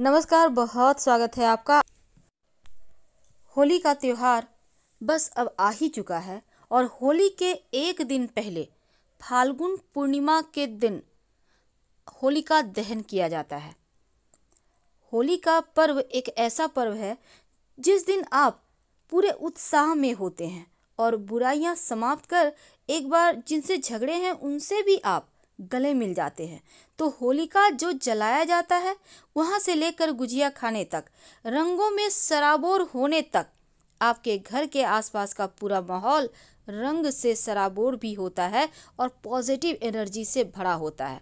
नमस्कार बहुत स्वागत है आपका होली का त्यौहार बस अब आ ही चुका है और होली के एक दिन पहले फाल्गुन पूर्णिमा के दिन होलिका दहन किया जाता है होली का पर्व एक ऐसा पर्व है जिस दिन आप पूरे उत्साह में होते हैं और बुराइयां समाप्त कर एक बार जिनसे झगड़े हैं उनसे भी आप गले मिल जाते हैं तो होलिका जो जलाया जाता है वहाँ से लेकर गुजिया खाने तक रंगों में सराबोर होने तक आपके घर के आसपास का पूरा माहौल रंग से सराबोर भी होता है और पॉजिटिव एनर्जी से भरा होता है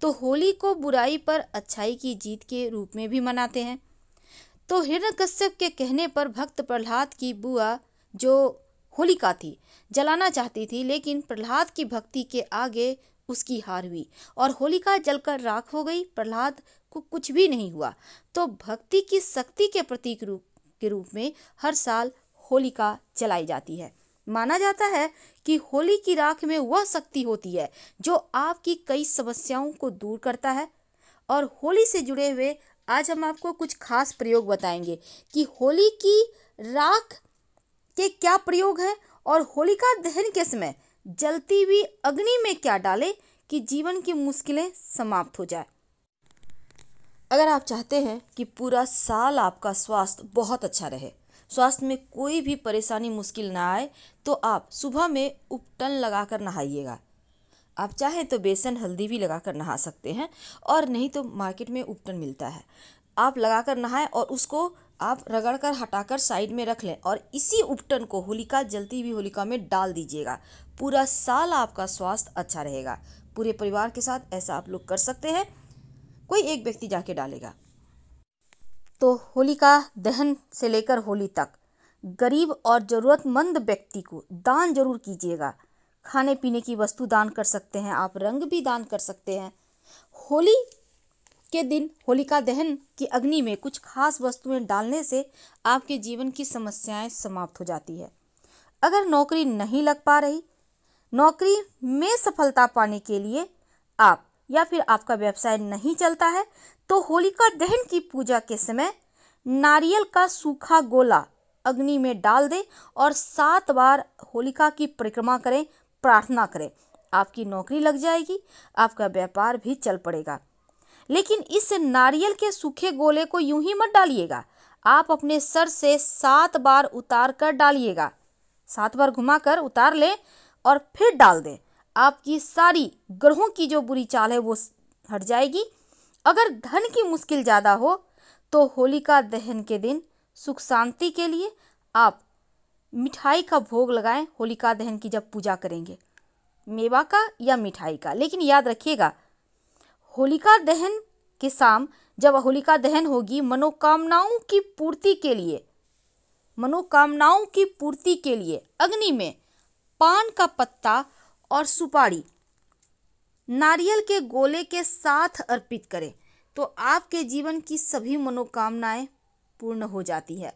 तो होली को बुराई पर अच्छाई की जीत के रूप में भी मनाते हैं तो हिरण्यकश्यप के कहने पर भक्त प्रहलाद की बुआ जो होलिका थी जलाना चाहती थी लेकिन प्रहलाद की भक्ति के आगे उसकी हार हुई और होलिका जलकर राख हो गई प्रहलाद को कुछ भी नहीं हुआ तो भक्ति की शक्ति के प्रतीक रूप के रूप में हर साल होलिका जलाई जाती है माना जाता है कि होली की राख में वह शक्ति होती है जो आपकी कई समस्याओं को दूर करता है और होली से जुड़े हुए आज हम आपको कुछ खास प्रयोग बताएंगे कि होली की राख के क्या प्रयोग है और होलिका दहन के समय जलती हुई अग्नि में क्या डाले कि जीवन की मुश्किलें समाप्त हो जाए अगर आप चाहते हैं कि पूरा साल आपका स्वास्थ्य बहुत अच्छा रहे स्वास्थ्य में कोई भी परेशानी मुश्किल ना आए तो आप सुबह में उपटन लगा कर नहाइएगा आप चाहें तो बेसन हल्दी भी लगा कर नहा सकते हैं और नहीं तो मार्केट में उपटन मिलता है आप लगा कर नहाएं और उसको आप रगड़कर हटाकर साइड में रख लें और इसी उपटन को होलिका जलती हुई होलिका में डाल दीजिएगा पूरा साल आपका स्वास्थ्य अच्छा रहेगा पूरे परिवार के साथ ऐसा आप लोग कर सकते हैं कोई एक व्यक्ति जाके डालेगा तो होलिका दहन से लेकर होली तक गरीब और ज़रूरतमंद व्यक्ति को दान जरूर कीजिएगा खाने पीने की वस्तु दान कर सकते हैं आप रंग भी दान कर सकते हैं होली के दिन होलिका दहन की अग्नि में कुछ खास वस्तुएं डालने से आपके जीवन की समस्याएं समाप्त हो जाती है अगर नौकरी नहीं लग पा रही नौकरी में सफलता पाने के लिए आप या फिर आपका व्यवसाय नहीं चलता है तो होलिका दहन की पूजा के समय नारियल का सूखा गोला अग्नि में डाल दें और सात बार होलिका की परिक्रमा करें प्रार्थना करें आपकी नौकरी लग जाएगी आपका व्यापार भी चल पड़ेगा लेकिन इस नारियल के सूखे गोले को यूं ही मत डालिएगा आप अपने सर से सात बार उतार कर डालिएगा सात बार घुमाकर उतार लें और फिर डाल दें आपकी सारी ग्रहों की जो बुरी चाल है वो हट जाएगी अगर धन की मुश्किल ज़्यादा हो तो होलिका दहन के दिन सुख शांति के लिए आप मिठाई का भोग लगाएं होलिका दहन की जब पूजा करेंगे मेवा का या मिठाई का लेकिन याद रखिएगा होलिका दहन के शाम जब होलिका दहन होगी मनोकामनाओं की पूर्ति के लिए मनोकामनाओं की पूर्ति के लिए अग्नि में पान का पत्ता और सुपारी नारियल के गोले के साथ अर्पित करें तो आपके जीवन की सभी मनोकामनाएं पूर्ण हो जाती है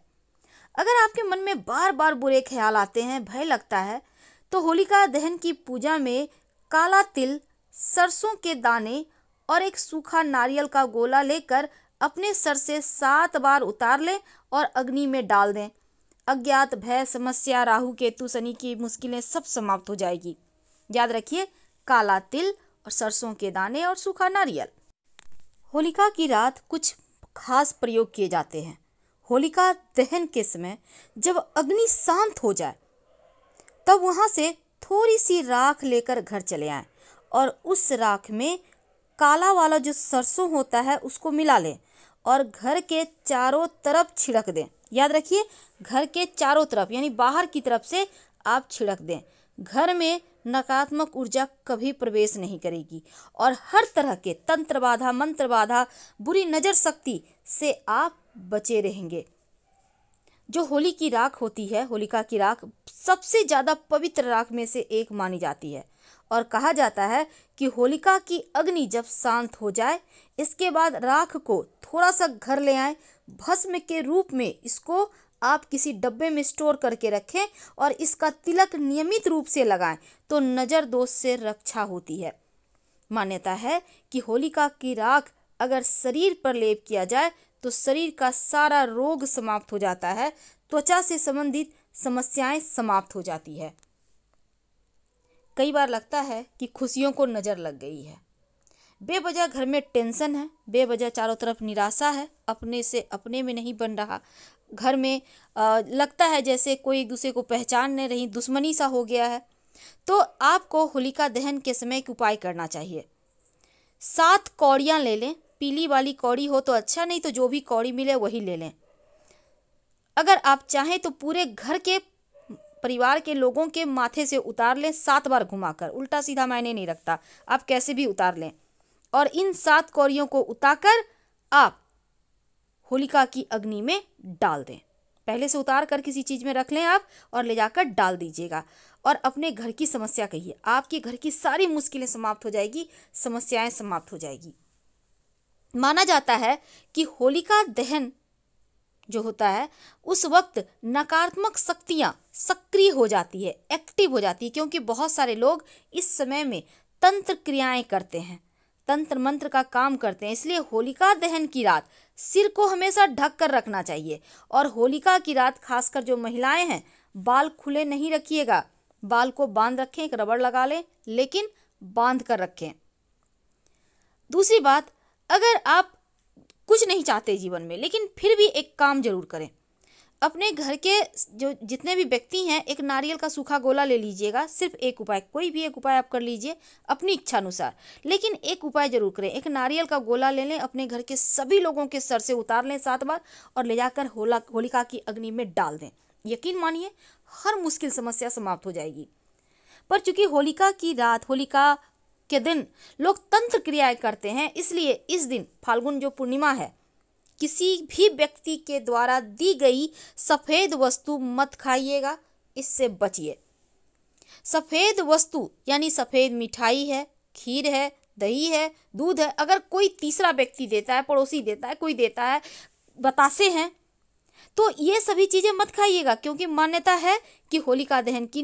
अगर आपके मन में बार बार बुरे ख्याल आते हैं भय लगता है तो होलिका दहन की पूजा में काला तिल सरसों के दाने और एक सूखा नारियल का गोला लेकर अपने सर से सात बार उतार लें और अग्नि में डाल दें अज्ञात भय समस्या राहु केतु शनि की मुश्किलें सब समाप्त हो जाएगी याद रखिए काला तिल और सरसों के दाने और सूखा नारियल होलिका की रात कुछ खास प्रयोग किए जाते हैं होलिका दहन के समय जब अग्नि शांत हो जाए तब वहाँ से थोड़ी सी राख लेकर घर चले आए और उस राख में काला वाला जो सरसों होता है उसको मिला लें और घर के चारों तरफ छिड़क दें याद रखिए घर के चारों तरफ यानी बाहर की तरफ से आप छिड़क दें घर में नकारात्मक ऊर्जा कभी प्रवेश नहीं करेगी और हर तरह के तंत्र बाधा मंत्र बाधा बुरी नज़र शक्ति से आप बचे रहेंगे जो होली की राख होती है होलिका की राख सबसे ज़्यादा पवित्र राख में से एक मानी जाती है और कहा जाता है कि होलिका की अग्नि जब शांत हो जाए इसके बाद राख को थोड़ा सा घर ले आए भस्म के रूप में इसको आप किसी डब्बे में स्टोर करके रखें और इसका तिलक नियमित रूप से लगाएं तो नज़र दोष से रक्षा होती है मान्यता है कि होलिका की राख अगर शरीर पर लेप किया जाए तो शरीर का सारा रोग समाप्त हो जाता है त्वचा से संबंधित समस्याएं समाप्त हो जाती है कई बार लगता है कि खुशियों को नज़र लग गई है बेवजह घर में टेंशन है बेवजह चारों तरफ निराशा है अपने से अपने में नहीं बन रहा घर में आ, लगता है जैसे कोई एक दूसरे को पहचान नहीं रही दुश्मनी सा हो गया है तो आपको होलिका दहन के समय एक उपाय करना चाहिए सात कौड़ियाँ ले लें पीली वाली कौड़ी हो तो अच्छा नहीं तो जो भी कौड़ी मिले वही ले लें अगर आप चाहें तो पूरे घर के परिवार के लोगों के माथे से उतार लें सात बार घुमाकर उल्टा सीधा मायने नहीं रखता आप कैसे भी उतार लें और इन सात कौरियों को उतार आप होलिका की अग्नि में डाल दें पहले से उतार कर किसी चीज़ में रख लें आप और ले जाकर डाल दीजिएगा और अपने घर की समस्या कहिए आपके घर की सारी मुश्किलें समाप्त हो जाएगी समस्याएं समाप्त हो जाएगी माना जाता है कि होलिका दहन जो होता है उस वक्त नकारात्मक शक्तियाँ सक्रिय हो जाती है एक्टिव हो जाती है क्योंकि बहुत सारे लोग इस समय में तंत्र क्रियाएं करते हैं तंत्र मंत्र का काम करते हैं इसलिए होलिका दहन की रात सिर को हमेशा ढक कर रखना चाहिए और होलिका की रात खासकर जो महिलाएं हैं बाल खुले नहीं रखिएगा बाल को बांध रखें एक रबड़ लगा लें लेकिन बांध कर रखें दूसरी बात अगर आप कुछ नहीं चाहते जीवन में लेकिन फिर भी एक काम जरूर करें अपने घर के जो जितने भी व्यक्ति हैं एक नारियल का सूखा गोला ले लीजिएगा सिर्फ एक उपाय कोई भी एक उपाय आप कर लीजिए अपनी इच्छा अनुसार लेकिन एक उपाय जरूर करें एक नारियल का गोला ले लें अपने घर के सभी लोगों के सर से उतार लें सात बार और ले जाकर होला होलिका की अग्नि में डाल दें यकीन मानिए हर मुश्किल समस्या समाप्त हो जाएगी पर चूंकि होलिका की रात होलिका के दिन लोग तंत्र क्रियाएं करते हैं इसलिए इस दिन फाल्गुन जो पूर्णिमा है किसी भी व्यक्ति के द्वारा दी गई सफ़ेद वस्तु मत खाइएगा इससे बचिए सफ़ेद वस्तु यानी सफ़ेद मिठाई है खीर है दही है दूध है अगर कोई तीसरा व्यक्ति देता है पड़ोसी देता है कोई देता है बतासे हैं तो ये सभी चीज़ें मत खाइएगा क्योंकि मान्यता है कि होलिका दहन की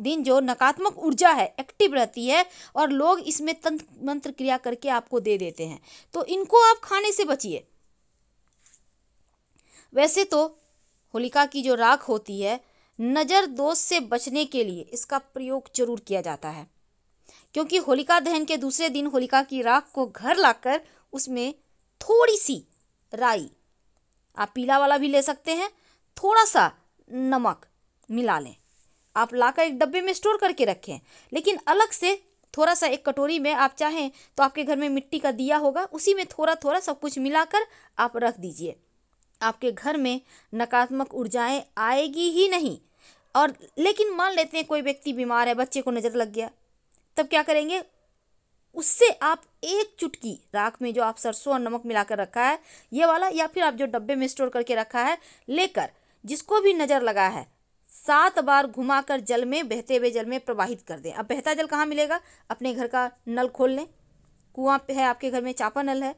दिन जो नकारात्मक ऊर्जा है एक्टिव रहती है और लोग इसमें तंत्र मंत्र क्रिया करके आपको दे देते हैं तो इनको आप खाने से बचिए वैसे तो होलिका की जो राख होती है नज़र दोष से बचने के लिए इसका प्रयोग जरूर किया जाता है क्योंकि होलिका दहन के दूसरे दिन होलिका की राख को घर लाकर उसमें थोड़ी सी राई आप पीला वाला भी ले सकते हैं थोड़ा सा नमक मिला लें आप लाकर एक डब्बे में स्टोर करके रखें लेकिन अलग से थोड़ा सा एक कटोरी में आप चाहें तो आपके घर में मिट्टी का दिया होगा उसी में थोड़ा थोड़ा सब कुछ मिलाकर आप रख दीजिए आपके घर में नकारात्मक ऊर्जाएं आएगी ही नहीं और लेकिन मान लेते हैं कोई व्यक्ति बीमार है बच्चे को नज़र लग गया तब क्या करेंगे उससे आप एक चुटकी राख में जो आप सरसों और नमक मिलाकर रखा है ये वाला या फिर आप जो डब्बे में स्टोर करके रखा है लेकर जिसको भी नज़र लगा है सात बार घुमाकर जल में बहते हुए जल में प्रवाहित कर दें अब बहता जल कहाँ मिलेगा अपने घर का नल खोल लें कुआं है आपके घर में चापा नल है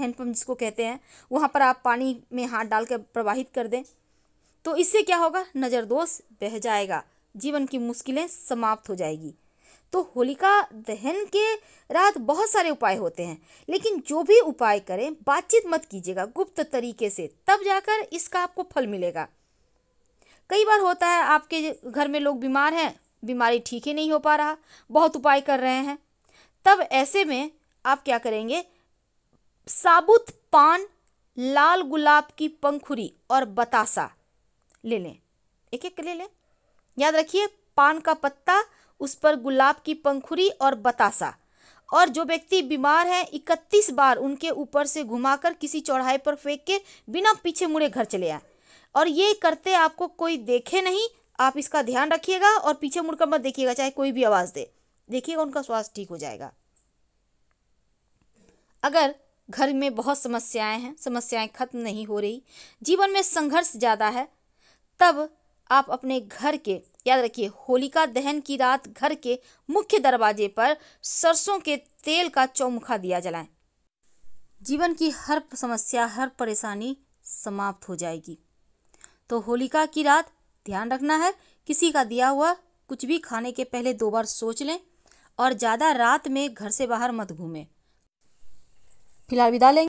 हैंडपम्प जिसको कहते हैं वहाँ पर आप पानी में हाथ डालकर प्रवाहित कर दें तो इससे क्या होगा नज़र दोष बह जाएगा जीवन की मुश्किलें समाप्त हो जाएगी तो होलिका दहन के रात बहुत सारे उपाय होते हैं लेकिन जो भी उपाय करें बातचीत मत कीजिएगा गुप्त तरीके से तब जाकर इसका आपको फल मिलेगा कई बार होता है आपके घर में लोग बीमार हैं बीमारी ठीक ही नहीं हो पा रहा बहुत उपाय कर रहे हैं तब ऐसे में आप क्या करेंगे साबुत पान लाल गुलाब की पंखुरी और बतासा ले लें एक एक ले लें याद रखिए पान का पत्ता उस पर गुलाब की पंखुरी और बतासा और जो व्यक्ति बीमार है इकतीस बार उनके ऊपर से घुमाकर किसी चौड़ाई पर फेंक के बिना पीछे मुड़े घर चले आए और ये करते आपको कोई देखे नहीं आप इसका ध्यान रखिएगा और पीछे मुड़कर मत देखिएगा चाहे कोई भी आवाज़ दे देखिएगा उनका स्वास्थ्य ठीक हो जाएगा अगर घर में बहुत समस्याएं हैं समस्याएं खत्म नहीं हो रही जीवन में संघर्ष ज़्यादा है तब आप अपने घर के याद रखिए होलिका दहन की रात घर के मुख्य दरवाजे पर सरसों के तेल का चौमुखा दिया जलाएं जीवन की हर समस्या हर परेशानी समाप्त हो जाएगी तो होलिका की रात ध्यान रखना है किसी का दिया हुआ कुछ भी खाने के पहले दो बार सोच लें और ज़्यादा रात में घर से बाहर मत घूमें फिलहाल विदा लेंगे